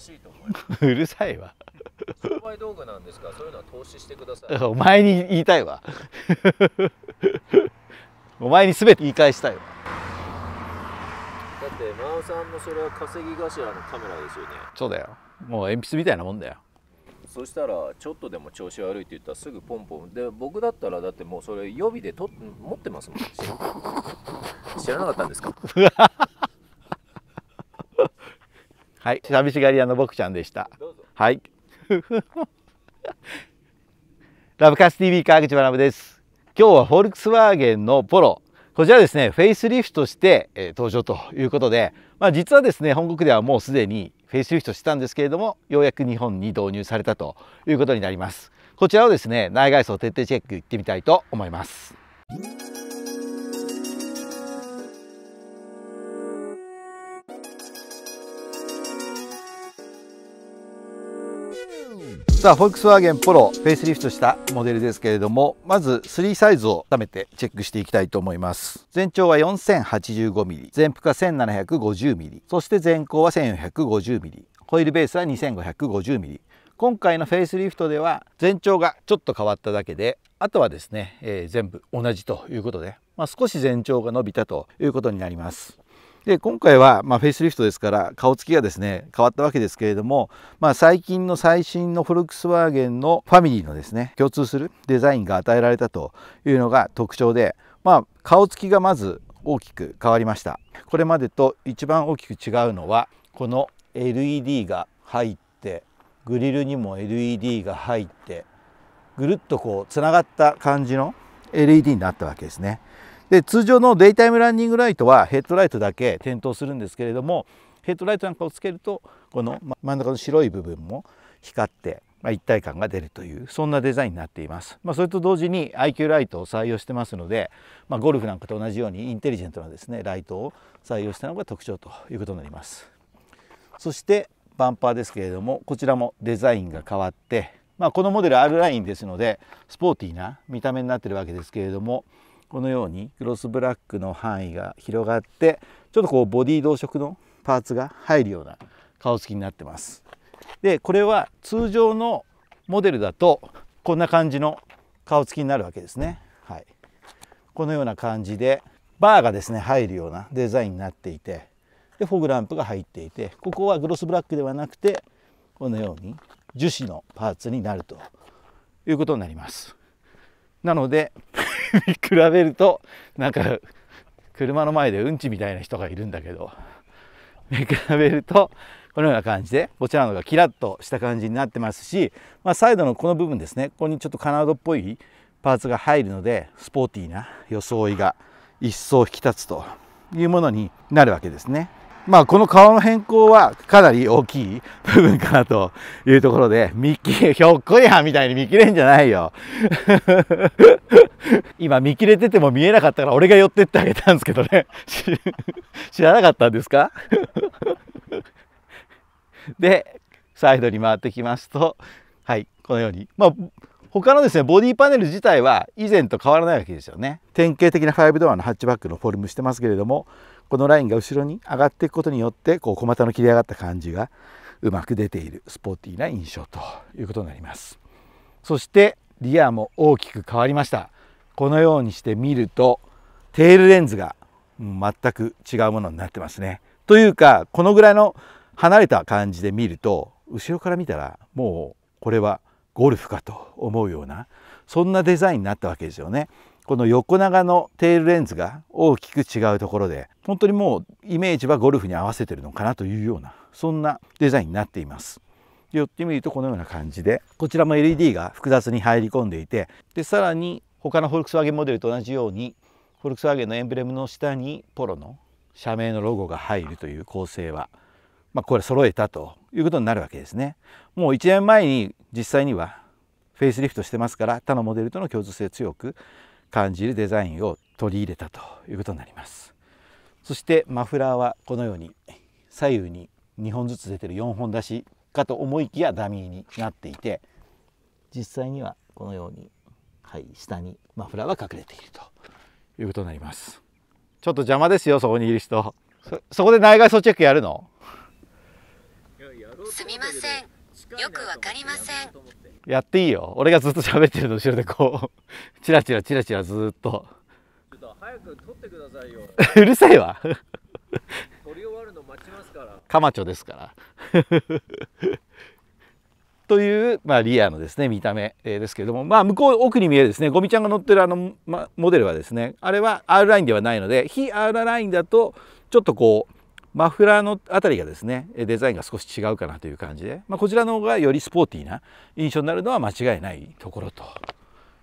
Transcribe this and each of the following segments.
しいと思う るさいわ商売道具なんですからそういうのは投資してくださいお前に言いたいわ お前に全て言い返したいわだって真央さんのそれは稼ぎ頭のカメラですよねそうだよもう鉛筆みたいなもんだよそしたらちょっとでも調子悪いって言ったらすぐポンポンで僕だったらだってもうそれ予備でと持ってますもん知らなかったんですか はい寂しがり屋の僕ちゃんでしたはいラブカス TV 川口学です今日はフォルクスワーゲンのポロこちらですねフェイスリフトして、えー、登場ということで、まあ、実はですね本国ではもうすでにフェイスリフトしたんですけれどもようやく日本に導入されたということになりますこちらをですね内外装徹底チェック行ってみたいと思いますさあフォルクスワーゲンポロフェイスリフトしたモデルですけれどもまず3サイズを貯めてチェックしていきたいと思います全長は 4085mm 全幅は 1750mm そして全高は 1450mm ホイールベースは 2550mm 今回のフェイスリフトでは全長がちょっと変わっただけであとはですね、えー、全部同じということで、まあ、少し全長が伸びたということになりますで今回は、まあ、フェイスリフトですから顔つきがですね変わったわけですけれども、まあ、最近の最新のフォルクスワーゲンのファミリーのですね共通するデザインが与えられたというのが特徴で、まあ、顔つきがまず大きく変わりましたこれまでと一番大きく違うのはこの LED が入ってグリルにも LED が入ってぐるっとこうつながった感じの LED になったわけですね。で通常のデイタイムランニングライトはヘッドライトだけ点灯するんですけれどもヘッドライトなんかをつけるとこの真ん中の白い部分も光って、まあ、一体感が出るというそんなデザインになっています、まあ、それと同時に IQ ライトを採用してますので、まあ、ゴルフなんかと同じようにインテリジェントなですねライトを採用したのが特徴ということになりますそしてバンパーですけれどもこちらもデザインが変わって、まあ、このモデル R ラインですのでスポーティーな見た目になってるわけですけれどもこのようにグロスブラックの範囲が広がってちょっとこうボディ同色のパーツが入るような顔つきになってます。でこれは通常のモデルだとこんな感じの顔つきになるわけですね。はい、このような感じでバーがですね入るようなデザインになっていてでフォグランプが入っていてここはグロスブラックではなくてこのように樹脂のパーツになるということになります。なので見比べるとなんか車の前でうんちみたいな人がいるんだけど見比べるとこのような感じでこちらのがキラッとした感じになってますし、まあ、サイドのこの部分ですねここにちょっとカナードっぽいパーツが入るのでスポーティーな装いが一層引き立つというものになるわけですね。まあ、この顔の変更はかなり大きい部分かなというところで、ミッキー、ひょっこりはんみたいに見切れんじゃないよ。今、見切れてても見えなかったから、俺が寄ってってあげたんですけどね。知らなかったんですか で、サイドに回ってきますと、はい、このように。まあ他のですねボディパネル自体は以前と変わらないわけですよね典型的な5ドアのハッチバックのフォルムしてますけれどもこのラインが後ろに上がっていくことによってこう小股の切り上がった感じがうまく出ているスポーティーな印象ということになりますそしてリアも大きく変わりましたこのようにして見るとテールレンズが全く違うものになってますねというかこのぐらいの離れた感じで見ると後ろから見たらもうこれはゴルフかと思うようなそんなデザインになったわけですよね。この横長のテールレンズが大きく違うところで本当にもうイメージはゴルフに合わせてるのかなというようなそんなデザインになっています。寄ってみるとこのような感じでこちらも LED が複雑に入り込んでいてでさらに他のフォルクスワーゲンモデルと同じようにフォルクスワーゲンのエンブレムの下にポロの社名のロゴが入るという構成はまあ、これ揃えたということになるわけですね。もう1年前に実際にはフェイスリフトしてますから他のモデルとの共通性を強く感じるデザインを取り入れたということになります。そしてマフラーはこのように左右に2本ずつ出てる4本出しかと思いきやダミーになっていて実際にはこのように、はい、下にマフラーは隠れているということになります。ちょっと邪魔ですよそこにいる人そこで内外装チェックやるのすみませんよくわかりませんやっていいよ俺がずっと喋ってるの後ろでこう チラチラチラチラずっとちょっと早く撮ってくださいよ うるさいわ撮り終わるの待ちますからカマチョですから という、まあ、リアのですね見た目、えー、ですけれども、まあ、向こう奥に見えるですねゴミちゃんが乗ってるあの、ま、モデルはですねあれは R ラインではないので非 R ラインだとちょっとこうマフラーのあたりがですねデザインが少し違うかなという感じで、まあ、こちらの方がよりスポーティーな印象になるのは間違いないところと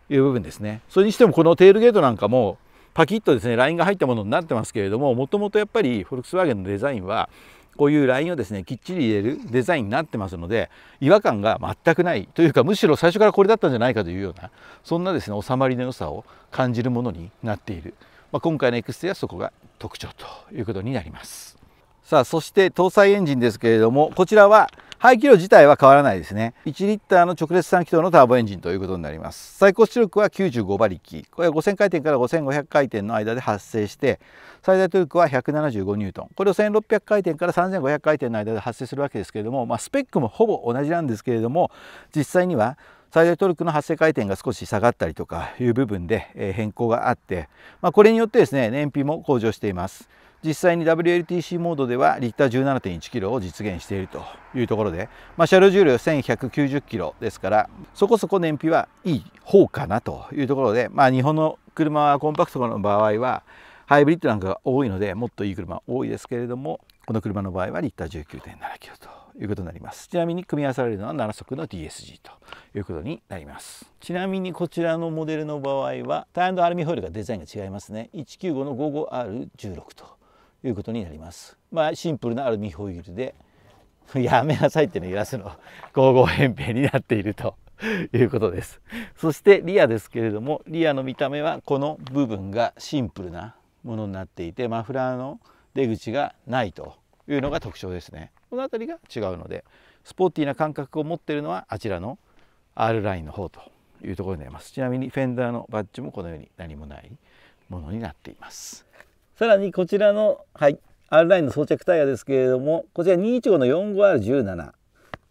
いう部分ですねそれにしてもこのテールゲートなんかもパキッとですねラインが入ったものになってますけれどももともとやっぱりフォルクスワーゲンのデザインはこういうラインをですねきっちり入れるデザインになってますので違和感が全くないというかむしろ最初からこれだったんじゃないかというようなそんなですね収まりの良さを感じるものになっている、まあ、今回のエクステはそこが特徴ということになります。さあ、そして搭載エンジンですけれども、こちらは排気量自体は変わらないですね。1リッターの直列3気筒のターボエンジンということになります。最高出力は95馬力。これは5000回転から5500回転の間で発生して、最大トルクは175ニュートン。これを1600回転から3500回転の間で発生するわけですけれども、まあ、スペックもほぼ同じなんですけれども、実際には最大トルクの発生回転が少し下がったりとかいう部分で変更があって、まあ、これによってですね燃費も向上しています。実際に WLTC モードではリッター17.1キロを実現しているというところで、まあ、車両重量1190キロですからそこそこ燃費はいい方かなというところで、まあ、日本の車はコンパクトの場合はハイブリッドなんかが多いのでもっといい車多いですけれどもこの車の場合はリッター19.7キロということになりますちなみに組み合わされるのは7速の DSG ということになりますちなみにこちらのモデルの場合はタイアンドアルミホイルがデザインが違いますね195の 55R16 ということになります。まあシンプルなアルミホイールで やめなさいってね揺らすの合合扁平になっているということです。そしてリアですけれどもリアの見た目はこの部分がシンプルなものになっていてマフラーの出口がないというのが特徴ですね。この辺りが違うのでスポーティーな感覚を持っているのはあちらの R ラインの方というところになります。ちなみにフェンダーのバッジもこのように何もないものになっています。さらにこちらの、はい、R ラインの装着タイヤですけれどもこちら215の 45R17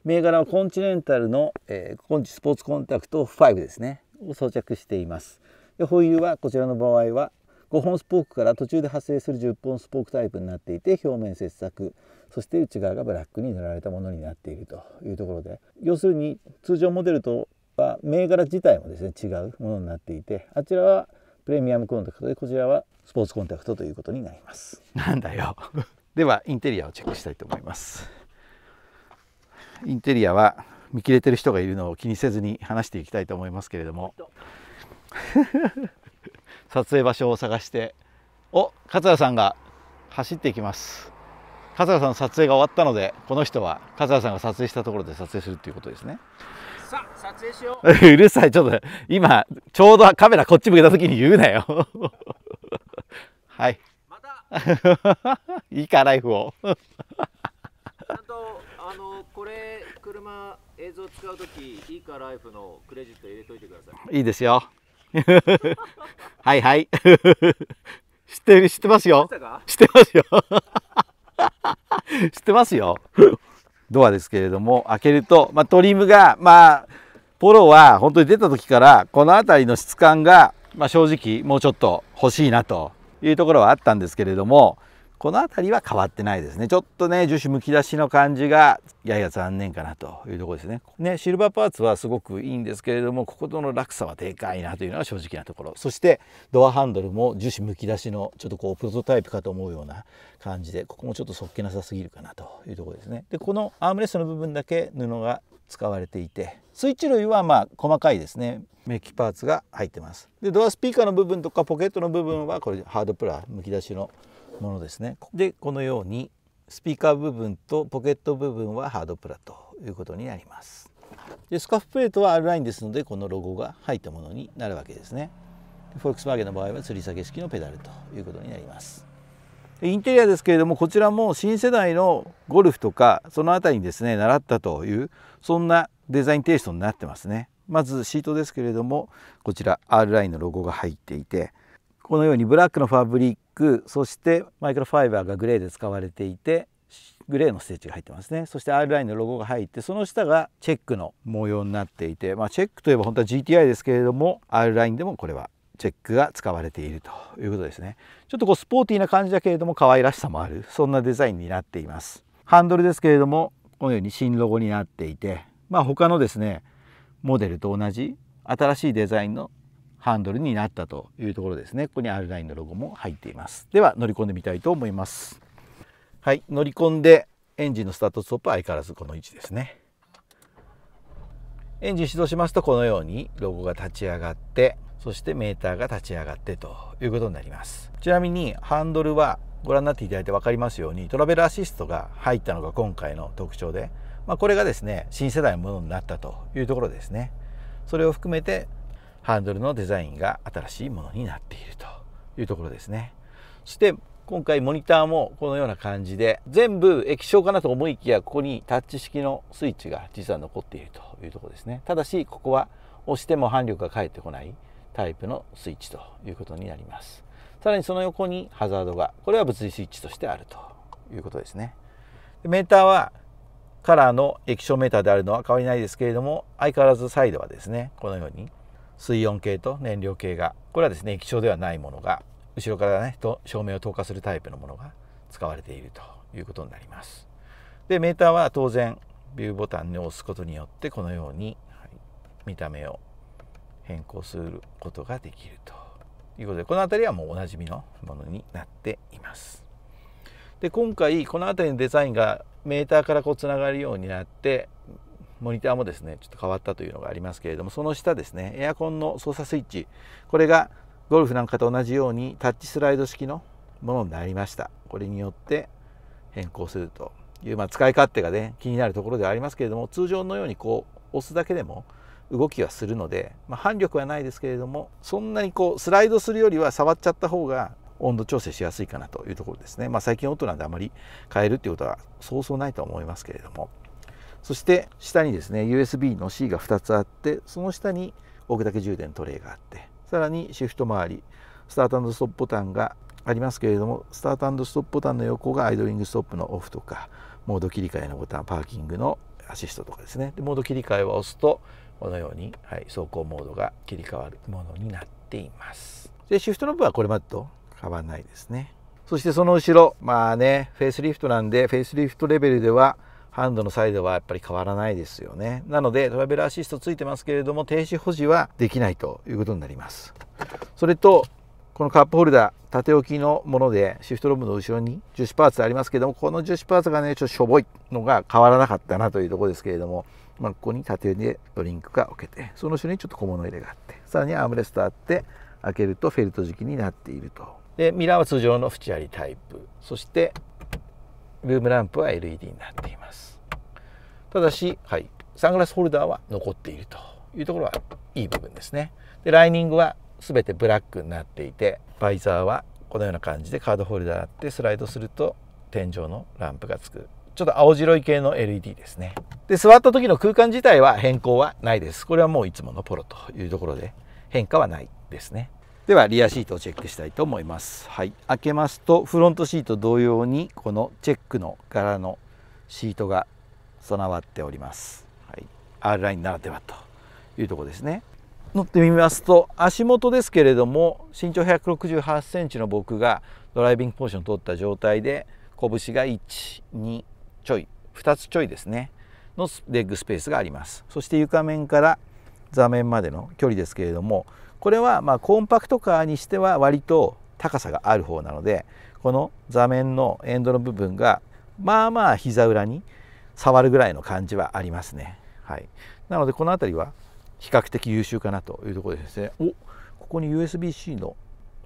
銘柄はコンチネンタルの、えー、コンチスポーツコンタクト5ですねを装着していますでールはこちらの場合は5本スポークから途中で発生する10本スポークタイプになっていて表面切削そして内側がブラックに塗られたものになっているというところで要するに通常モデルとは銘柄自体もですね違うものになっていてあちらはプレミアムコンタクトでこちらはスポーツコンタクトということになりますなんだよ ではインテリアをチェックしたいと思いますインテリアは見切れてる人がいるのを気にせずに話していきたいと思いますけれども 撮影場所を探してお勝谷さんが走っていきます勝谷さんの撮影が終わったのでこの人は勝谷さんが撮影したところで撮影するということですねさあ撮影しよう うるさいちょっと今ちょうどカメラこっち向けた時に言うなよはい。また いいかライフをちゃんとあのこれ車映像使う時いいかライフのクレジット入れといてください。いいですよ。はいはい。知ってる知ってますよ。知ってますよ。知ってますよ。ドアですけれども開けると、まあ、トリムがまあポロは本当に出た時からこの辺りの質感が、まあ、正直もうちょっと欲しいなというところはあったんですけれどもこの辺りは変わってないですねちょっとね樹脂むき出しの感じがやや残念かなというところですねねシルバーパーツはすごくいいんですけれどもこことの落差はでかいなというのが正直なところそしてドアハンドルも樹脂むき出しのちょっとこうプロトタイプかと思うような感じでここもちょっとそっけなさすぎるかなというところですねでこのアームレストの部分だけ布が使われていてスイッチ類はまあ細かいですねメッキパーツが入ってますでドアスピーカーの部分とかポケットの部分はこれハードプラーむき出しのものですねでこのようにスピーカー部分とポケット部分はハードプラということになりますでスカフプレートは R ラインですのでこのロゴが入ったものになるわけですねフォルクスワーゲンの場合は吊り下げ式のペダルということになりますインテリアですけれどもこちらも新世代のゴルフとかその辺りにですね習ったというそんなデザインテイストになってますねまずシートですけれどもこちら R ラインのロゴが入っていてこのようにブラックのファブリックそしてマイクロファイバーがグレーで使われていてグレーのステッチが入ってますねそして R ラインのロゴが入ってその下がチェックの模様になっていて、まあ、チェックといえば本当は GTI ですけれども R ラインでもこれはチェックが使われているということですねちょっとこうスポーティーな感じだけれども可愛らしさもあるそんなデザインになっていますハンドルですけれどもこのように新ロゴになっていてまあ他のですねモデルと同じ新しいデザインのハンドルになったというところですねここに R ラインのロゴも入っていますでは乗り込んでみたいと思いますはい乗り込んでエンジンのスタートストップは相変わらずこの位置ですねエンジン始動しますとこのようにロゴが立ち上がってそしてメーターが立ち上がってということになりますちなみにハンドルはご覧になっていただいて分かりますようにトラベルアシストが入ったのが今回の特徴で、まあ、これがですね新世代のものになったというところですねそれを含めてハンドルのデザインが新しいものになっているというところですねそして今回モニターもこのような感じで全部液晶かなと思いきやここにタッチ式のスイッチが実は残っているというところですねただしここは押しても反力が返ってこないタイプのスイッチということになりますさらにその横にハザードがこれは物理スイッチとしてあるということですねメーターはカラーの液晶メーターであるのは変わりないですけれども相変わらずサイドはですねこのように水温計と燃料計がこれはですね液晶ではないものが後ろからねと照明を透過するタイプのものが使われているということになりますでメーターは当然ビューボタンを押すことによってこのように、はい、見た目を変更することができるということでこの辺りはもうおなじみのものになっています。で今回この辺りのデザインがメーターからこうつながるようになってモニターもですねちょっと変わったというのがありますけれどもその下ですねエアコンの操作スイッチこれがゴルフなんかと同じようにタッチスライド式のものになりましたこれによって変更するという、まあ、使い勝手がね気になるところではありますけれども通常のようにこう押すだけでも動きはするので、まあ、反力はないですけれどもそんなにこうスライドするよりは触っちゃった方が温度調整しやすいかなというところですね、まあ、最近音なんであまり変えるっていうことはそうそうないと思いますけれどもそして下にですね USB の C が2つあってその下に置くだけ充電トレイがあってさらにシフト回りスタートストップボタンがありますけれどもスタートストップボタンの横がアイドリングストップのオフとかモード切り替えのボタンパーキングのアシストとかですねでモード切り替えは押すとこのように、はい、走行モードが切り替わるものになっていますでシフトノブはこれまでと変わらないですねそしてその後ろまあねフェイスリフトなんでフェイスリフトレベルではハンドのサイドはやっぱり変わらないですよねなのでトラベルアシストついてますけれども停止保持はできないということになりますそれとこのカップホルダー縦置きのものでシフトロムの後ろに樹脂パーツありますけどもこの樹脂パーツがねちょっとしょぼいのが変わらなかったなというとこですけれどもまあ、ここに縦でドリンクが置けてその後ろにちょっと小物入れがあってさらにアームレストあって開けるとフェルト敷きになっているとでミラーは通常の縁ありタイプそしてルームランプは LED になっていますただし、はい、サングラスホルダーは残っているというところはいい部分ですねでライニングは全てブラックになっていてバイザーはこのような感じでカードホルダーあってスライドすると天井のランプがつくちょっと青白い系の LED ですね。で、座った時の空間自体は変更はないです。これはもういつものポロというところで変化はないですね。ではリアシートをチェックしたいと思います。はい、開けますとフロントシート同様にこのチェックの柄のシートが備わっております。はい、R ラインならではというとこですね。乗ってみますと足元ですけれども身長168センチの僕がドライビングポーションを取った状態で拳が1、2、ちょい2つちょいですねのレッグスペースがありますそして床面から座面までの距離ですけれどもこれはまコンパクトカーにしては割と高さがある方なのでこの座面のエンドの部分がまあまあ膝裏に触るぐらいの感じはありますね。はい、なのでこの辺りは比較的優秀かなというところですね。おここに USB-C の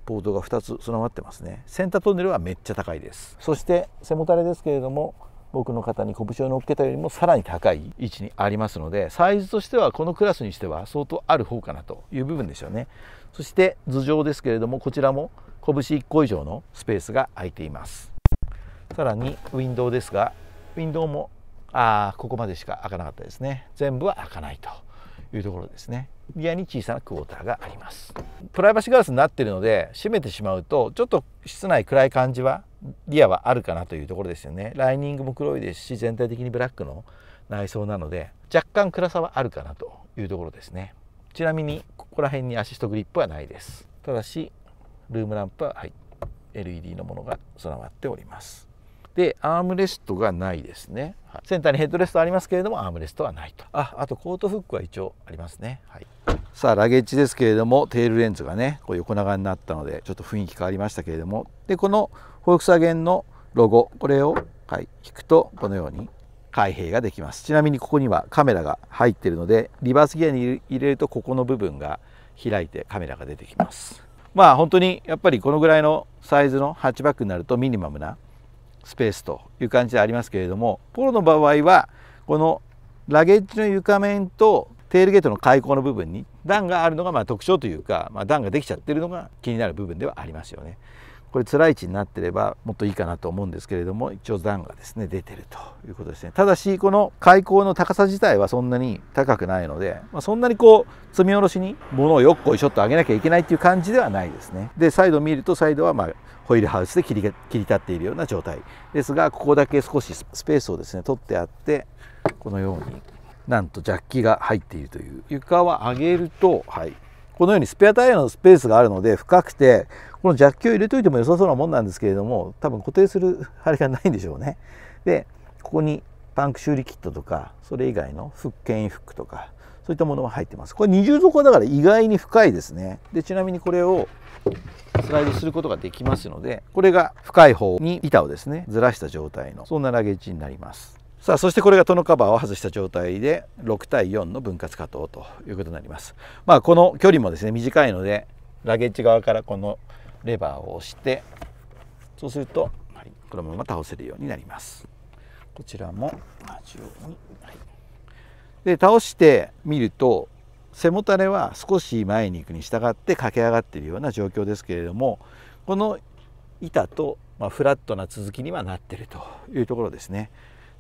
ポートが2つ備わってますね。センタートンネルはめっちゃ高いです。そして背もたれですけれども多くの方に拳を乗っけたよりもさらに高い位置にありますのでサイズとしてはこのクラスにしては相当ある方かなという部分ですよねそして頭上ですけれどもこちらも拳1個以上のスペースが空いていますさらにウィンドウですがウィンドウもあここまでしか開かなかったですね全部は開かないというところですねリアに小さなクォーターがありますプライバシーガラスになっているので閉めてしまうとちょっと室内暗い感じはリアはあるかなというところですよねライニングも黒いですし全体的にブラックの内装なので若干暗さはあるかなというところですねちなみにここら辺にアシストグリップはないですただしルームランプは、はい、LED のものが備わっておりますでアームレストがないですね、はい、センターにヘッドレストありますけれどもアームレストはないとああとコートフックは一応ありますね、はい、さあラゲッジですけれどもテールレンズがねこう横長になったのでちょっと雰囲気変わりましたけれどもでこのフォルクスワゲンのロゴこれを、はい、引くとこのように開閉ができますちなみにここにはカメラが入っているのでリバースギアに入れるとここの部分が開いてカメラが出てきますまあ本当にやっぱりこのぐらいのサイズのハッチバックになるとミニマムなスペースという感じでありますけれどもポロの場合はこのラゲッジの床面とテールゲートの開口の部分に段があるのがま特徴というか、まあ、段ができちゃってるのが気になる部分ではありますよね。これ辛い位置になってればもっといいかなと思うんですけれども一応段がですね出てるということですねただしこの開口の高さ自体はそんなに高くないので、まあ、そんなにこう積み下ろしに物をよっこいしょっと上げなきゃいけないっていう感じではないですねでサイド見るとサイドはまあホイールハウスで切り切り立っているような状態ですがここだけ少しスペースをですね取ってあってこのようになんとジャッキが入っているという床は上げるとはいこのようにスペアタイヤのスペースがあるので深くてこのジャッキを入れといても良さそうなもんなんですけれども多分固定する張りがないんでしょうね。でここにパンク修理キットとかそれ以外の復権衣服とかそういったものが入ってます。これ二重底だから意外に深いですね。でちなみにこれをスライドすることができますのでこれが深い方に板をですねずらした状態のそんなラゲッジになります。さあそしてこれがトノカバーを外した状態で6対4の分割加藤ということになります。まあ、この距離もですね短いのでラゲッジ側からこのレバーを押してそうすると、このまま倒せるようになります。こちらも同じように、で倒してみると背もたれは少し前に行くに従って駆け上がっているような状況ですけれどもこの板とまフラットな続きにはなってるというところですね。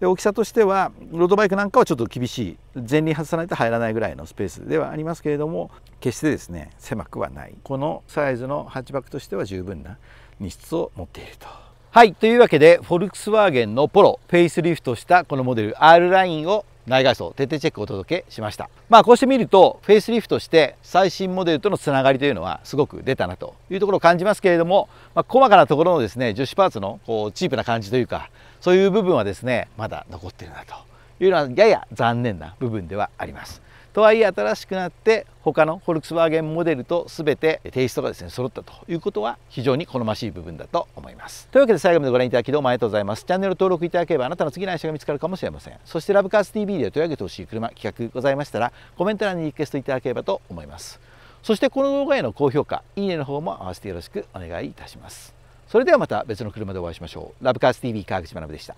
で大きさとしてはロードバイクなんかはちょっと厳しい前輪外さないと入らないぐらいのスペースではありますけれども決してですね狭くはないこのサイズのハッチバックとしては十分な荷室を持っていると。はいというわけでフォルクスワーゲンのポロフェイスリフトしたこのモデル R ラインを内外装徹底チェックをお届けしましたまあこうして見るとフェイスリフトして最新モデルとのつながりというのはすごく出たなというところを感じますけれども、まあ、細かなところのですね樹脂パーツのこうチープな感じというかそういう部分はですねまだ残ってるなというのはやや残念な部分ではあります。とはいえ新しくなって他のフォルクスワーゲンモデルと全てテイストがですね揃ったということは非常に好ましい部分だと思いますというわけで最後までご覧いただきどうもありがとうございますチャンネル登録いただければあなたの次の愛車が見つかるかもしれませんそしてラブカース TV で取り上げてほしい車企画ございましたらコメント欄にリクエストいただければと思いますそしてこの動画への高評価いいねの方も合わせてよろしくお願いいたしますそれではまた別の車でお会いしましょうラブカーズ TV 川口学でした